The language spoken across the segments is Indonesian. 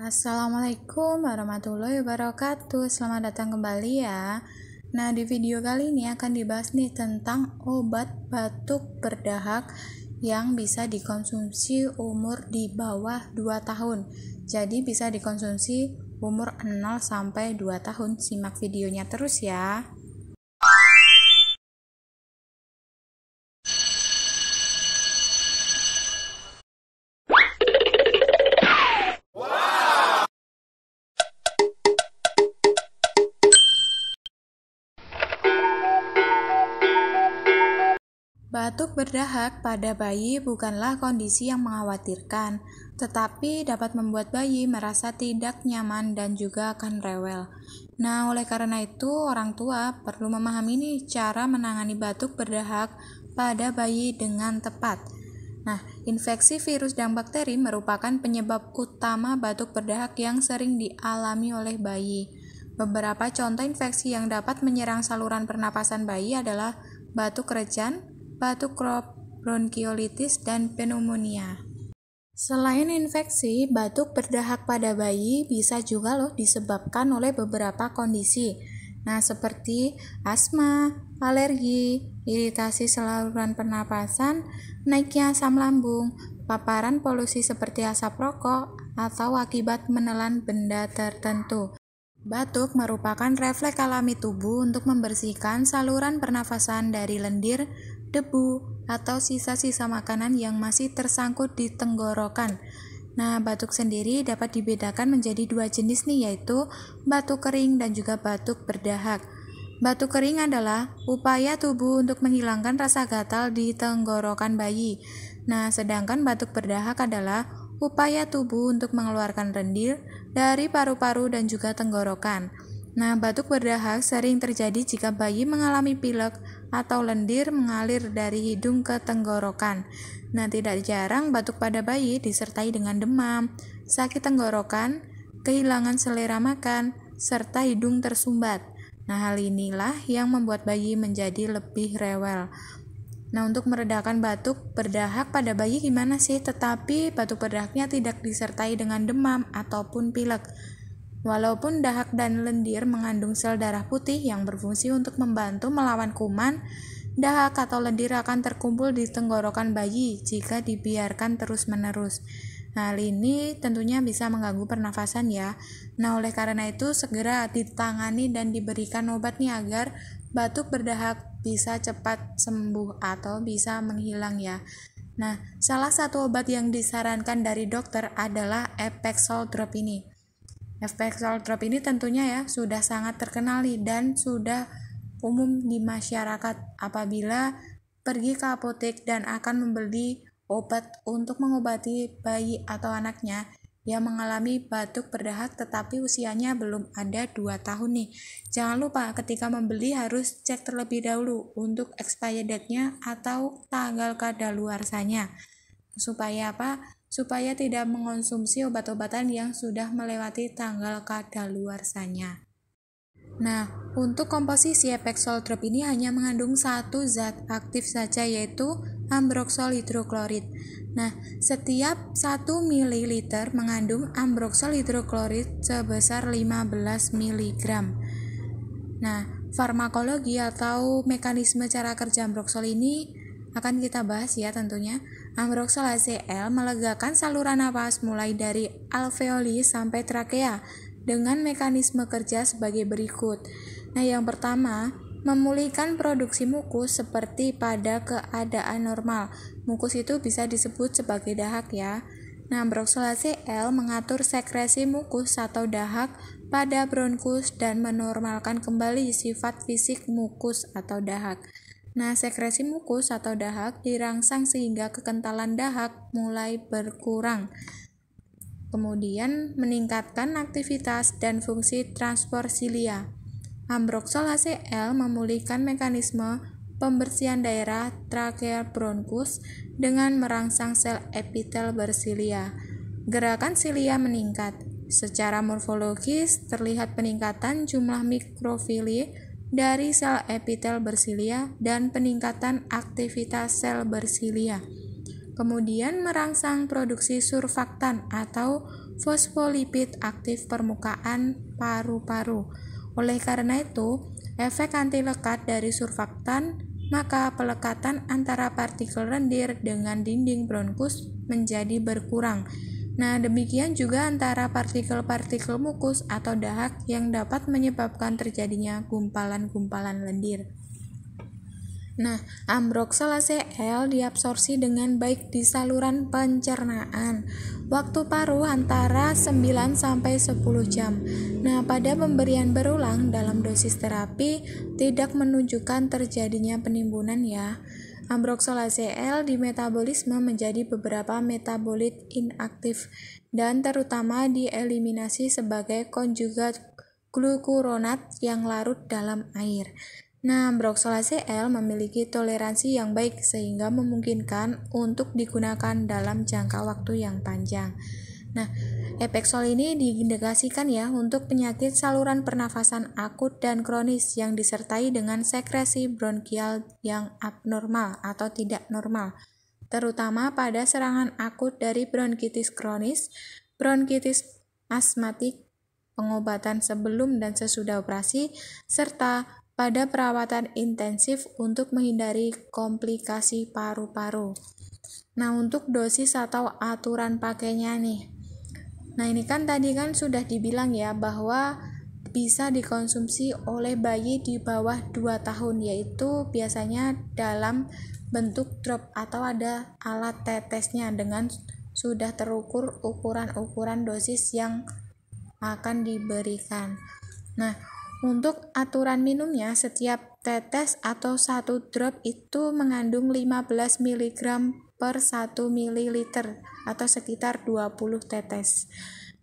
Assalamualaikum warahmatullahi wabarakatuh Selamat datang kembali ya Nah di video kali ini akan dibahas nih tentang obat batuk berdahak yang bisa dikonsumsi umur di bawah 2 tahun Jadi bisa dikonsumsi umur 0 sampai 2 tahun Simak videonya terus ya Batuk berdahak pada bayi bukanlah kondisi yang mengkhawatirkan, tetapi dapat membuat bayi merasa tidak nyaman dan juga akan rewel. Nah, oleh karena itu, orang tua perlu memahami nih cara menangani batuk berdahak pada bayi dengan tepat. Nah, infeksi virus dan bakteri merupakan penyebab utama batuk berdahak yang sering dialami oleh bayi. Beberapa contoh infeksi yang dapat menyerang saluran pernapasan bayi adalah batuk rejan, batuk krop, bronkiolitis, dan pneumonia. Selain infeksi, batuk berdahak pada bayi bisa juga loh disebabkan oleh beberapa kondisi. Nah, seperti asma, alergi, iritasi saluran pernapasan, naiknya asam lambung, paparan polusi seperti asap rokok, atau akibat menelan benda tertentu. Batuk merupakan refleks alami tubuh untuk membersihkan saluran pernafasan dari lendir debu, atau sisa-sisa makanan yang masih tersangkut di tenggorokan. Nah, batuk sendiri dapat dibedakan menjadi dua jenis nih, yaitu batuk kering dan juga batuk berdahak. Batuk kering adalah upaya tubuh untuk menghilangkan rasa gatal di tenggorokan bayi. Nah, sedangkan batuk berdahak adalah upaya tubuh untuk mengeluarkan rendir dari paru-paru dan juga tenggorokan. Nah, batuk berdahak sering terjadi jika bayi mengalami pilek atau lendir mengalir dari hidung ke tenggorokan. Nah, tidak jarang batuk pada bayi disertai dengan demam, sakit tenggorokan, kehilangan selera makan, serta hidung tersumbat. Nah, hal inilah yang membuat bayi menjadi lebih rewel. Nah, untuk meredakan batuk berdahak pada bayi gimana sih? Tetapi batuk berdahaknya tidak disertai dengan demam ataupun pilek. Walaupun dahak dan lendir mengandung sel darah putih yang berfungsi untuk membantu melawan kuman, dahak atau lendir akan terkumpul di tenggorokan bayi jika dibiarkan terus-menerus. Hal ini tentunya bisa mengganggu pernafasan ya. Nah, oleh karena itu segera ditangani dan diberikan obat nih agar batuk berdahak bisa cepat sembuh atau bisa menghilang ya. Nah, salah satu obat yang disarankan dari dokter adalah Epexol drop ini. Efek soltrop ini tentunya ya sudah sangat terkenal dan sudah umum di masyarakat apabila pergi ke apotek dan akan membeli obat untuk mengobati bayi atau anaknya yang mengalami batuk berdahak tetapi usianya belum ada 2 tahun nih. Jangan lupa ketika membeli harus cek terlebih dahulu untuk expired date-nya atau tanggal kadaluarsanya. Supaya apa? supaya tidak mengonsumsi obat-obatan yang sudah melewati tanggal kadaluarsanya. Nah, untuk komposisi efek soltrop ini hanya mengandung satu zat aktif saja yaitu ambroxol hidroklorid. Nah, setiap 1 ml mengandung ambroxol hidroklorid sebesar 15 mg. Nah, farmakologi atau mekanisme cara kerja ambroxol ini akan kita bahas ya tentunya. Ambroxol ACL melegakan saluran nafas mulai dari alveoli sampai trakea dengan mekanisme kerja sebagai berikut. Nah, yang pertama, memulihkan produksi mukus seperti pada keadaan normal. Mukus itu bisa disebut sebagai dahak ya. Nah, ambroxol ACL mengatur sekresi mukus atau dahak pada bronkus dan menormalkan kembali sifat fisik mukus atau dahak. Nah, sekresi mukus atau dahak dirangsang sehingga kekentalan dahak mulai berkurang. Kemudian meningkatkan aktivitas dan fungsi transport silia. Ambroxol HCl memulihkan mekanisme pembersihan daerah trakea bronkus dengan merangsang sel epitel bersilia. Gerakan silia meningkat. Secara morfologis terlihat peningkatan jumlah mikrofili dari sel epitel bersilia dan peningkatan aktivitas sel bersilia. Kemudian merangsang produksi surfaktan atau fosfolipid aktif permukaan paru-paru. Oleh karena itu, efek anti lekat dari surfaktan maka pelekatan antara partikel lendir dengan dinding bronkus menjadi berkurang Nah, demikian juga antara partikel-partikel mukus atau dahak yang dapat menyebabkan terjadinya gumpalan-gumpalan lendir. Nah, ambroxolase L diabsorsi dengan baik di saluran pencernaan. Waktu paruh antara 9 sampai 10 jam. Nah, pada pemberian berulang dalam dosis terapi tidak menunjukkan terjadinya penimbunan ya. ACL di metabolisme menjadi beberapa metabolit inaktif dan terutama dieliminasi sebagai konjugat glukuronat yang larut dalam air. Nah, Ambroxol ACL memiliki toleransi yang baik sehingga memungkinkan untuk digunakan dalam jangka waktu yang panjang. Nah, epeksol ini diindikasikan ya untuk penyakit saluran pernafasan akut dan kronis yang disertai dengan sekresi bronkial yang abnormal atau tidak normal, terutama pada serangan akut dari bronkitis kronis, bronkitis asmatik, pengobatan sebelum dan sesudah operasi, serta pada perawatan intensif untuk menghindari komplikasi paru-paru. Nah, untuk dosis atau aturan pakainya nih, Nah, ini kan tadi kan sudah dibilang ya bahwa bisa dikonsumsi oleh bayi di bawah 2 tahun yaitu biasanya dalam bentuk drop atau ada alat tetesnya dengan sudah terukur ukuran-ukuran dosis yang akan diberikan. Nah, untuk aturan minumnya setiap tetes atau satu drop itu mengandung 15 mg per 1 ml atau sekitar 20 tetes.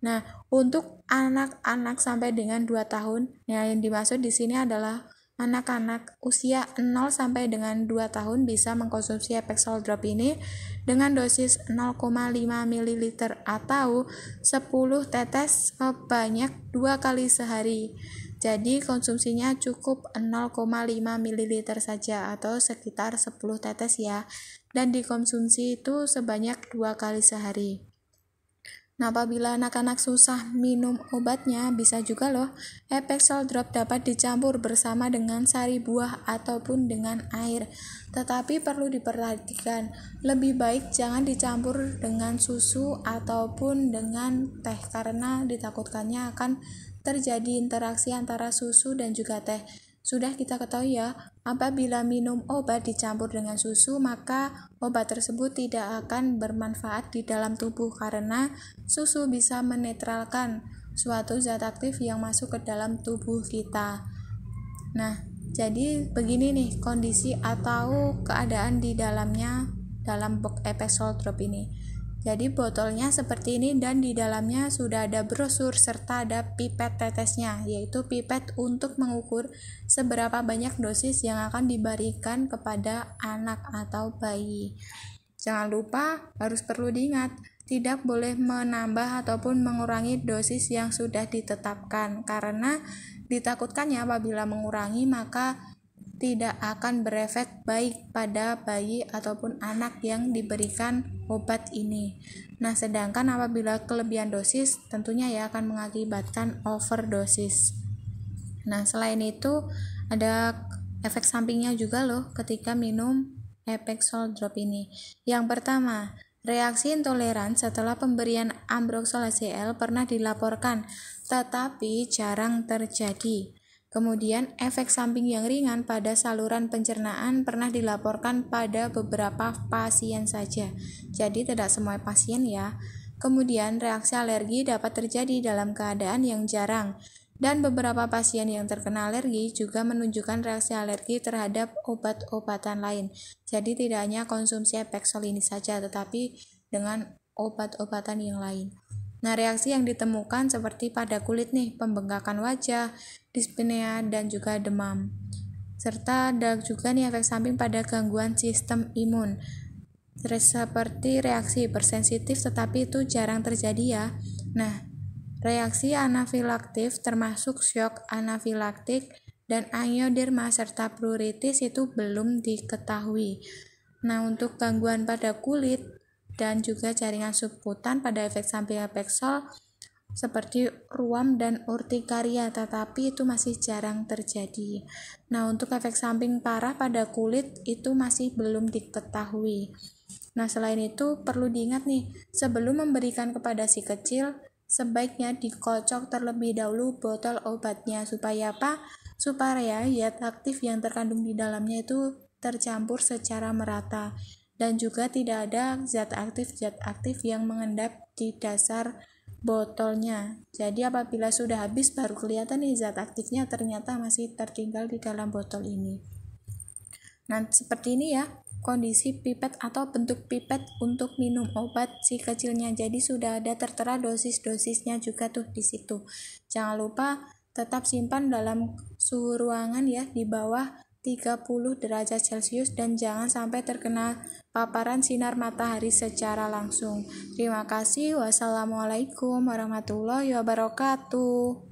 Nah, untuk anak-anak sampai dengan 2 tahun, ya yang dimaksud di sini adalah anak-anak usia 0 sampai dengan 2 tahun bisa mengkonsumsi Epexol Drop ini dengan dosis 0,5 ml atau 10 tetes sebanyak 2 kali sehari. Jadi konsumsinya cukup 0,5 ml saja atau sekitar 10 tetes ya dan dikonsumsi itu sebanyak dua kali sehari. Nah, apabila anak-anak susah minum obatnya, bisa juga loh, efek drop dapat dicampur bersama dengan sari buah ataupun dengan air. Tetapi perlu diperhatikan, lebih baik jangan dicampur dengan susu ataupun dengan teh karena ditakutkannya akan terjadi interaksi antara susu dan juga teh. Sudah kita ketahui ya, apabila minum obat dicampur dengan susu, maka obat tersebut tidak akan bermanfaat di dalam tubuh karena susu bisa menetralkan suatu zat aktif yang masuk ke dalam tubuh kita. Nah, jadi begini nih kondisi atau keadaan di dalamnya dalam box episode drop ini. Jadi botolnya seperti ini dan di dalamnya sudah ada brosur serta ada pipet tetesnya, yaitu pipet untuk mengukur seberapa banyak dosis yang akan diberikan kepada anak atau bayi. Jangan lupa harus perlu diingat, tidak boleh menambah ataupun mengurangi dosis yang sudah ditetapkan karena ditakutkannya apabila mengurangi maka tidak akan berefek baik pada bayi ataupun anak yang diberikan obat ini. Nah, sedangkan apabila kelebihan dosis tentunya ya akan mengakibatkan overdosis. Nah, selain itu ada efek sampingnya juga loh ketika minum Epexol drop ini. Yang pertama, Reaksi intoleran setelah pemberian ambroxol HCl pernah dilaporkan, tetapi jarang terjadi. Kemudian, efek samping yang ringan pada saluran pencernaan pernah dilaporkan pada beberapa pasien saja. Jadi, tidak semua pasien ya. Kemudian, reaksi alergi dapat terjadi dalam keadaan yang jarang, dan beberapa pasien yang terkena alergi juga menunjukkan reaksi alergi terhadap obat-obatan lain. Jadi, tidak hanya konsumsi efek ini saja, tetapi dengan obat-obatan yang lain. Nah, reaksi yang ditemukan seperti pada kulit nih, pembengkakan wajah, dispnea, dan juga demam. Serta ada juga nih efek samping pada gangguan sistem imun. Seperti reaksi hipersensitif tetapi itu jarang terjadi ya. Nah, reaksi anafilaktif termasuk shock anafilaktik dan angioderma serta pruritis itu belum diketahui. Nah, untuk gangguan pada kulit dan juga jaringan subkutan pada efek samping efek seperti ruam dan urtikaria, tetapi itu masih jarang terjadi. Nah, untuk efek samping parah pada kulit itu masih belum diketahui. Nah, selain itu perlu diingat nih, sebelum memberikan kepada si kecil, sebaiknya dikocok terlebih dahulu botol obatnya supaya apa? Supaya zat aktif yang terkandung di dalamnya itu tercampur secara merata dan juga tidak ada zat aktif-zat aktif yang mengendap di dasar botolnya. Jadi apabila sudah habis baru kelihatan nih zat aktifnya ternyata masih tertinggal di dalam botol ini. Nah, seperti ini ya kondisi pipet atau bentuk pipet untuk minum obat si kecilnya. Jadi sudah ada tertera dosis-dosisnya juga tuh di situ. Jangan lupa tetap simpan dalam suhu ruangan ya di bawah 30 derajat Celcius dan jangan sampai terkena paparan sinar matahari secara langsung. Terima kasih. Wassalamualaikum warahmatullahi wabarakatuh.